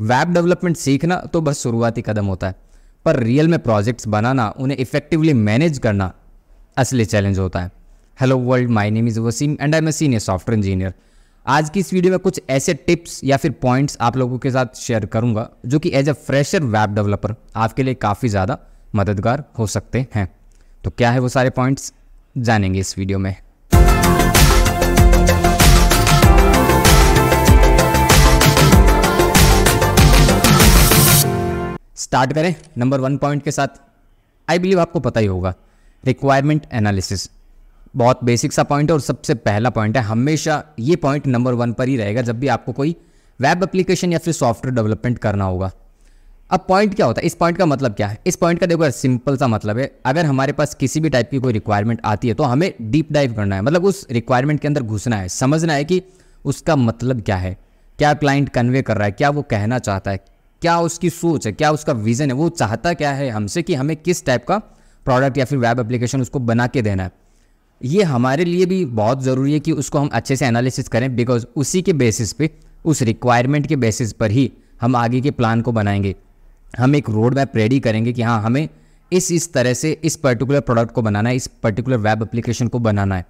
web development सीखना तो बस शुरुआती कदम होता है पर रियल में प्रोजेक्ट्स बनाना उन्हें इफेक्टिवली मैनेज करना असली चैलेंज होता है hello world my name is Wasim and I am a senior software engineer आज की इस वीडियो में कुछ ऐसे टिप्स या फिर पॉइंट्स आप लोगों के साथ शेयर करूंगा जो कि as a fresher web developer आपके लिए काफ़ी ज़्यादा मददगार हो सकते हैं तो क्या है वो सारे पॉइंट्स जानेंगे इस वीडियो में स्टार्ट करें नंबर वन पॉइंट के साथ आई बिलीव आपको पता ही होगा रिक्वायरमेंट एनालिसिस बहुत बेसिक सा पॉइंट है और सबसे पहला पॉइंट है हमेशा ये पॉइंट नंबर वन पर ही रहेगा जब भी आपको कोई वेब एप्लीकेशन या फिर सॉफ्टवेयर डेवलपमेंट करना होगा अब पॉइंट क्या होता है इस पॉइंट का मतलब क्या है इस पॉइंट का देखो सिंपल सा मतलब है अगर हमारे पास किसी भी टाइप की कोई रिक्वायरमेंट आती है तो हमें डीप डाइव करना है मतलब उस रिक्वायरमेंट के अंदर घुसना है समझना है कि उसका मतलब क्या है क्या क्लाइंट कन्वे कर रहा है क्या वो कहना चाहता है क्या उसकी सोच है क्या उसका विजन है वो चाहता क्या है हमसे कि हमें किस टाइप का प्रोडक्ट या फिर वेब एप्लीकेशन उसको बना के देना है ये हमारे लिए भी बहुत ज़रूरी है कि उसको हम अच्छे से एनालिसिस करें बिकॉज उसी के बेसिस पे उस रिक्वायरमेंट के बेसिस पर ही हम आगे के प्लान को बनाएंगे हम एक रोड मैप रेडी करेंगे कि हाँ हमें इस इस तरह से इस पर्टिकुलर प्रोडक्ट को बनाना है इस पर्टिकुलर वेब एप्लीकेशन को बनाना है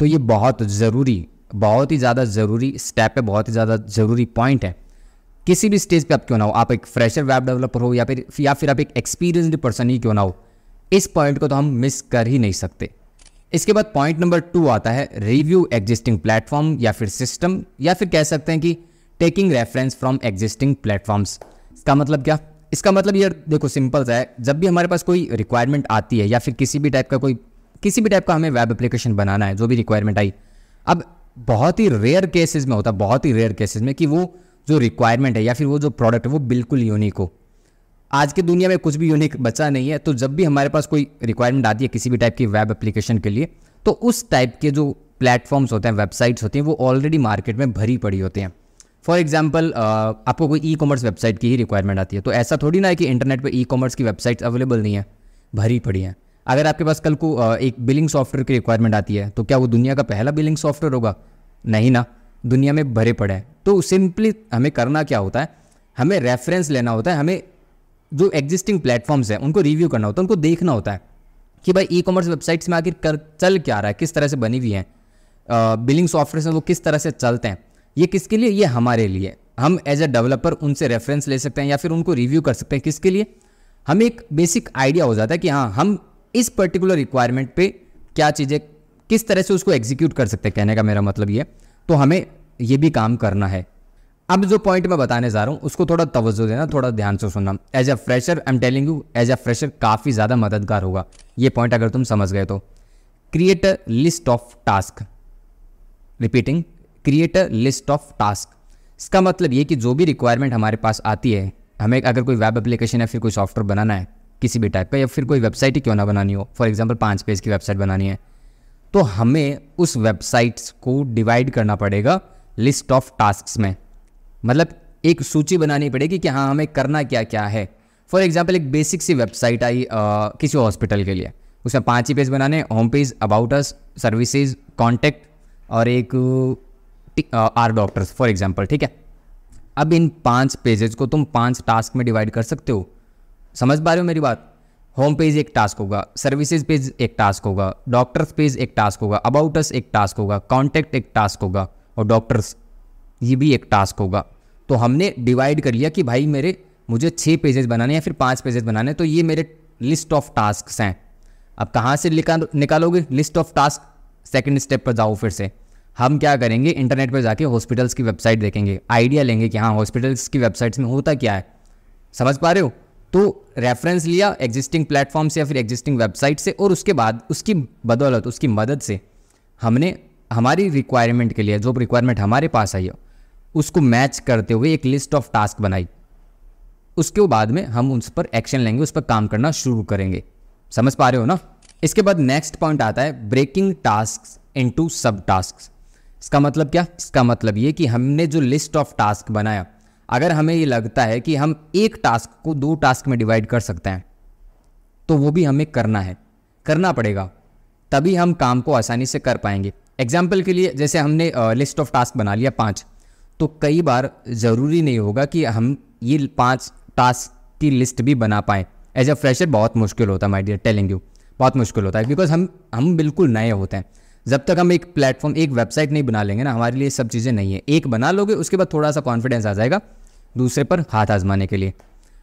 तो ये बहुत ज़रूरी बहुत ही ज़्यादा ज़रूरी स्टेप है बहुत ही ज़्यादा ज़रूरी पॉइंट है किसी भी स्टेज पे आप क्यों ना हो आप एक फ्रेशर वेब डेवलपर हो या फिर या फिर आप एक एक्सपीरियंसड पर्सन ही क्यों ना हो इस पॉइंट को तो हम मिस कर ही नहीं सकते इसके बाद पॉइंट नंबर टू आता है रिव्यू एग्जिस्टिंग प्लेटफॉर्म या फिर सिस्टम या फिर कह सकते हैं कि taking reference from existing platforms इसका मतलब क्या इसका मतलब ये देखो सिंपल सा है जब भी हमारे पास कोई रिक्वायरमेंट आती है या फिर किसी भी टाइप का कोई किसी भी टाइप का हमें वेब एप्लीकेशन बनाना है जो भी रिक्वायरमेंट आई अब बहुत ही रेयर केसेस में होता है बहुत ही रेयर केसेस में कि वो जो रिक्वायरमेंट है या फिर वो जो प्रोडक्ट है वो बिल्कुल यूनिक हो आज की दुनिया में कुछ भी यूनिक बचा नहीं है तो जब भी हमारे पास कोई रिक्वायरमेंट आती है किसी भी टाइप की वेब एप्लीकेशन के लिए तो उस टाइप के जो प्लेटफॉर्म्स होते हैं वेबसाइट्स होती हैं वो ऑलरेडी मार्केट में भरी पड़ी होती हैं फॉर एग्जाम्पल आपको कोई ई कॉमर्स वेबसाइट की ही रिक्वायरमेंट आती है तो ऐसा थोड़ी ना है कि इंटरनेट पर ई कॉमर्स की वेबसाइट्स अवेलेबल नहीं है भरी पड़ी हैं अगर आपके पास कल को एक बिलिंग सॉफ्टवेयर की रिक्वायरमेंट आती है तो क्या वो दुनिया का पहला बिलिंग सॉफ्टवेयर होगा नहीं ना दुनिया में भरे पड़े हैं तो सिंपली हमें करना क्या होता है हमें रेफरेंस लेना होता है हमें जो एग्जिस्टिंग प्लेटफॉर्म्स हैं उनको रिव्यू करना होता है उनको देखना होता है कि भाई ई कॉमर्स वेबसाइट्स में आखिर कर चल क्या रहा है किस तरह से बनी हुई हैं बिलिंग सॉफ्टवेयर हैं वो किस तरह से चलते हैं ये किसके लिए ये हमारे लिए हम एज अ डेवलपर उनसे रेफरेंस ले सकते हैं या फिर उनको रिव्यू कर सकते हैं किसके लिए हमें एक बेसिक आइडिया हो जाता है कि हाँ हम इस पर्टिकुलर रिक्वायरमेंट पे क्या चीज़ें किस तरह से उसको एग्जीक्यूट कर सकते हैं कहने का मेरा मतलब ये तो हमें ये भी काम करना है अब जो पॉइंट मैं बताने जा रहा हूँ उसको थोड़ा तवज्जो देना थोड़ा ध्यान से सुनना as a fresher I am telling you as a fresher काफ़ी ज़्यादा मददगार होगा ये पॉइंट अगर तुम समझ गए तो create a list of task repeating create a list of task इसका मतलब ये कि जो भी रिक्वायरमेंट हमारे पास आती है हमें अगर कोई वेब एप्लीकेशन या फिर कोई सॉफ्टवेयर बनाना है किसी भी टाइप का या फिर कोई वेबसाइट ही क्यों ना बनानी हो फॉर एग्जाम्पल पाँच पेज की वेबसाइट बनानी है तो हमें उस वेबसाइट्स को डिवाइड करना पड़ेगा लिस्ट ऑफ टास्क में मतलब एक सूची बनानी पड़ेगी कि हाँ हमें करना क्या क्या है फॉर एग्जाम्पल एक बेसिक सी वेबसाइट आई आ, किसी हॉस्पिटल के लिए उसमें पाँच ही पेज बनाने home page about us services contact और एक आर डॉक्टर्स फॉर एग्जाम्पल ठीक है अब इन पांच पेजेस को तुम पांच टास्क में डिवाइड कर सकते हो समझ पा रहे हो मेरी बात होम पेज एक टास्क होगा सर्विसेज पेज एक टास्क होगा डॉक्टर्स पेज एक टास्क होगा अबाउट अस एक टास्क होगा कॉन्टैक्ट एक टास्क होगा और डॉक्टर्स ये भी एक टास्क होगा तो हमने डिवाइड कर लिया कि भाई मेरे मुझे छः पेजेस बनाने या फिर पाँच पेजेस बनाने तो ये मेरे लिस्ट ऑफ टास्क हैं अब कहाँ से निकालोगे list of task second step पर जाओ फिर से हम क्या करेंगे इंटरनेट पर जाके हॉस्पिटल्स की वेबसाइट देखेंगे आइडिया लेंगे कि हाँ हॉस्पिटल्स की वेबसाइट्स में होता क्या है समझ पा रहे हो तो रेफरेंस लिया एग्जिस्टिंग प्लेटफॉर्म से या फिर एग्जिस्टिंग वेबसाइट से और उसके बाद उसकी बदौलत उसकी मदद से हमने हमारी रिक्वायरमेंट के लिए जो रिक्वायरमेंट हमारे पास आई हो उसको मैच करते हुए एक लिस्ट ऑफ टास्क बनाई उसके बाद में हम उस पर एक्शन लेंगे उस पर काम करना शुरू करेंगे समझ पा रहे हो ना इसके बाद नेक्स्ट पॉइंट आता है breaking task into sub task इसका मतलब क्या इसका मतलब ये कि हमने जो लिस्ट ऑफ टास्क बनाया अगर हमें ये लगता है कि हम एक टास्क को दो टास्क में डिवाइड कर सकते हैं तो वो भी हमें करना है करना पड़ेगा तभी हम काम को आसानी से कर पाएंगे एग्जाम्पल के लिए जैसे हमने लिस्ट ऑफ टास्क बना लिया पाँच तो कई बार ज़रूरी नहीं होगा कि हम ये पाँच टास्क की लिस्ट भी बना पाएँ एज अ फ्रेशर बहुत मुश्किल होता है माई डियर टेलिंग यू बहुत मुश्किल होता है बिकॉज हम हम बिल्कुल नए होते हैं जब तक हम एक प्लेटफॉर्म एक वेबसाइट नहीं बना लेंगे ना हमारे लिए सब चीज़ें नहीं है एक बना लोगे उसके बाद थोड़ा सा कॉन्फिडेंस आ जाएगा दूसरे पर हाथ आजमाने के लिए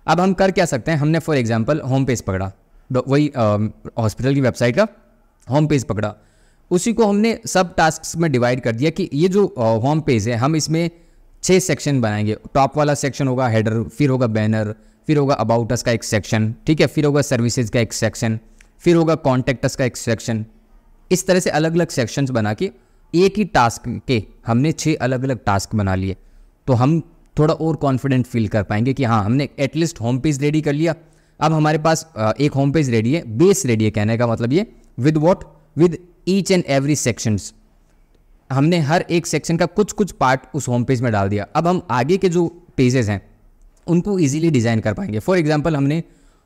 अब हम कर क्या सकते हैं हमने फॉर एग्जाम्पल होम पेज पकड़ा वही हॉस्पिटल की वेबसाइट का होम पेज पकड़ा उसी को हमने सब टास्क में डिवाइड कर दिया कि ये जो होम पेज है हम इसमें छः सेक्शन बनाएंगे टॉप वाला सेक्शन होगा हेडर फिर होगा बैनर फिर होगा अबाउट अस का एक सेक्शन ठीक है फिर होगा सर्विसेज का एक सेक्शन फिर होगा कॉन्टैक्ट अस का एक सेक्शन इस तरह से अलग अलग सेक्शंस बना के एक ही टास्क के हमने छः अलग अलग टास्क बना लिए तो हम थोड़ा और कॉन्फिडेंट फील कर पाएंगे कि हाँ हमने एटलीस्ट होम पेज रेडी कर लिया अब हमारे पास एक होम पेज रेडी है बेस रेडी है कहने का मतलब ये with what with each and every sections हमने हर एक सेक्शन का कुछ कुछ पार्ट उस होम पेज में डाल दिया अब हम आगे के जो पेजेस हैं उनको ईजिली डिज़ाइन कर पाएंगे फॉर एग्जाम्पल हमने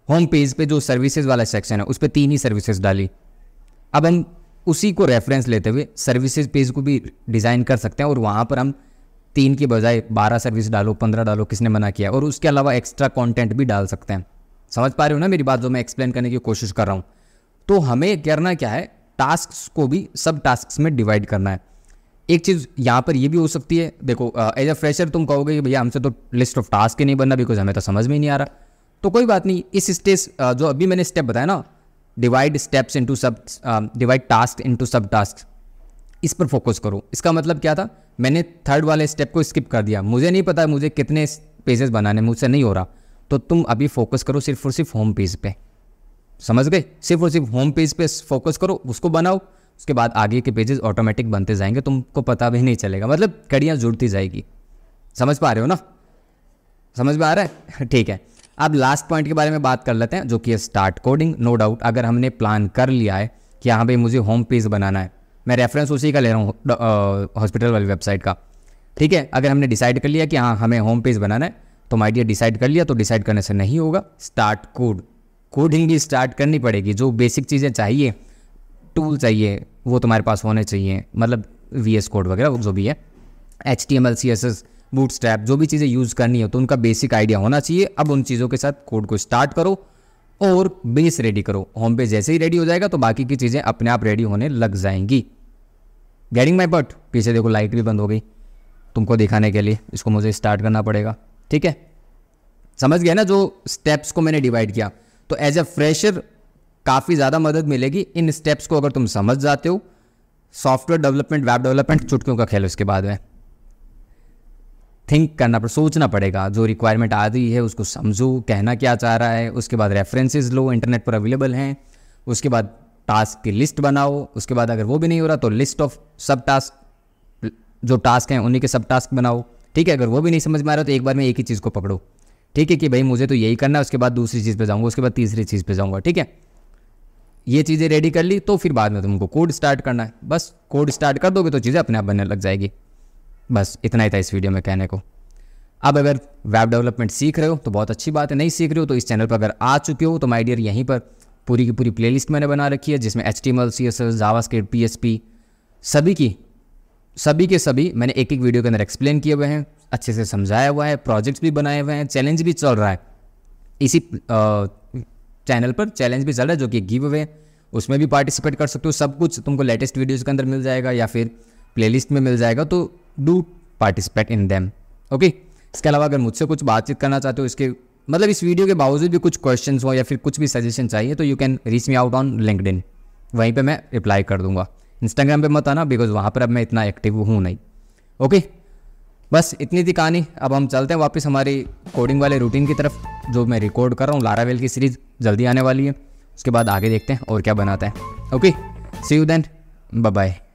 होम पेज पे जो सर्विसेज वाला सेक्शन है उस पर तीन ही सर्विसेज डाली अब हम उसी को रेफरेंस लेते हुए सर्विसेज पेज को भी डिज़ाइन कर सकते हैं और वहाँ पर हम तीन की बजाय बारह सर्विस डालो पंद्रह डालो किसने मना किया और उसके अलावा एक्स्ट्रा कॉन्टेंट भी डाल सकते हैं समझ पा रहे हो ना मेरी बात जो मैं एक्सप्लेन करने की कोशिश कर रहा हूँ तो हमें करना क्या है टास्क को भी सब टास्क में डिवाइड करना है एक चीज़ यहाँ पर ये भी हो सकती है देखो एज अ फ्रेशर तुम कहोगे कि भैया हमसे तो लिस्ट ऑफ टास्क ही नहीं बनना बिकॉज हमें तो समझ में ही नहीं आ रहा तो कोई बात नहीं इस स्टेज जो अभी मैंने स्टेप बताया ना divide steps into sub divide task into sub task इस पर फोकस करो इसका मतलब क्या था मैंने थर्ड वाले स्टेप को स्किप कर दिया मुझे नहीं पता मुझे कितने पेजेस बनाने मुझसे नहीं हो रहा तो तुम अभी फोकस करो सिर्फ और सिर्फ होम पेज पे समझ गए सिर्फ और सिर्फ होम पेज पे फोकस करो उसको बनाओ उसके बाद आगे के पेजेस ऑटोमेटिक बनते जाएंगे तुमको पता भी नहीं चलेगा मतलब कड़ियाँ जुड़ती जाएगी समझ पा रहे हो ना समझ में आ रहा है ठीक है अब लास्ट पॉइंट के बारे में बात कर लेते हैं जो कि है स्टार्ट कोडिंग नो डाउट अगर हमने प्लान कर लिया है कि हाँ भाई मुझे होम पेज बनाना है मैं रेफरेंस उसी का ले रहा हूँ हॉस्पिटल वाली वेबसाइट का ठीक है अगर हमने डिसाइड कर लिया कि हाँ हमें होम पेज बनाना है तो हम आइडिया डिसाइड कर लिया तो डिसाइड करने से नहीं होगा स्टार्ट कोड कोडिंग भी स्टार्ट करनी पड़ेगी जो बेसिक चीज़ें चाहिए टूल चाहिए वो तुम्हारे पास होने चाहिए मतलब वी एस कोड वगैरह जो भी है H T M L C S S bootstrap जो भी चीज़ें यूज़ करनी हो तो उनका बेसिक आइडिया होना चाहिए अब उन चीज़ों के साथ कोड को स्टार्ट करो और बेस रेडी करो होम पेज जैसे ही रेडी हो जाएगा तो बाकी की चीज़ें अपने आप रेडी होने लग जाएंगी गेटिंग माई बट पीछे देखो लाइट भी बंद हो गई तुमको दिखाने के लिए इसको मुझे स्टार्ट करना पड़ेगा ठीक है समझ गया ना जो स्टेप्स को मैंने डिवाइड किया तो एज ए फ्रेशर काफ़ी ज़्यादा मदद मिलेगी इन स्टेप्स को अगर तुम समझ जाते हो सॉफ्टवेयर डेवलपमेंट वेब डेवलपमेंट चुटकियों का खेल उसके बाद में थिंक करना पड़ सोचना पड़ेगा जो रिक्वायरमेंट आ रही है उसको समझो कहना क्या चाह रहा है उसके बाद रेफरेंसेज लो इंटरनेट पर अवेलेबल हैं उसके बाद टास्क की लिस्ट बनाओ उसके बाद अगर वो भी नहीं हो रहा तो लिस्ट ऑफ सब टास्क जो टास्क हैं उन्हीं के सब टास्क बनाओ ठीक है अगर वो भी नहीं समझ में आ रहा तो एक बार में एक ही चीज़ को पकड़ो ठीक है कि भाई मुझे तो यही करना है उसके बाद दूसरी चीज़ पे जाऊँगा उसके बाद तीसरी चीज़ पे जाऊँगा ठीक है ये चीज़ें रेडी कर ली तो फिर बाद में तुमको कोड स्टार्ट करना है बस कोड स्टार्ट कर दोगे तो चीज़ें अपने आप बनने लग जाएगी बस इतना ही था इस वीडियो में कहने को अब अगर वेब डेवलपमेंट सीख रहे हो तो बहुत अच्छी बात है नहीं सीख रहे हो तो इस चैनल पर अगर आ चुके हो तो माई डियर यहीं पर पूरी की पूरी प्लेलिस्ट मैंने बना रखी है जिसमें H T M C S S JavaScript P S P सभी की सभी के सभी मैंने एक एक वीडियो के अंदर एक्सप्लेन किए हुए हैं अच्छे से समझाया हुआ है प्रोजेक्ट्स भी बनाए हुए हैं चैलेंज भी चल रहा है इसी चैनल पर चैलेंज भी चल रहा है जो कि गिव अवे उसमें भी पार्टिसिपेट कर सकते हो सब कुछ तुमको लेटेस्ट वीडियोज़ के अंदर मिल जाएगा या फिर प्लेलिस्ट में मिल जाएगा तो do participate in them okay इसके अलावा अगर मुझसे कुछ बातचीत करना चाहते हो इसके मतलब इस वीडियो के बावजूद भी कुछ क्वेश्चन हो या फिर कुछ भी सजेशन चाहिए तो you can reach me out on LinkedIn वहीं पर मैं रिप्लाई कर दूंगा इंस्टाग्राम पर मत आना बिकॉज वहाँ पर अब मैं इतना एक्टिव हूँ नहीं ओके बस इतनी थी कहानी अब हम चलते हैं वापस हमारी कोडिंग वाले रूटीन की तरफ जो मैं रिकॉर्ड कर रहा हूँ लारावेल की सीरीज़ जल्दी आने वाली है उसके बाद आगे देखते हैं और क्या बनाते हैं okay see you then bye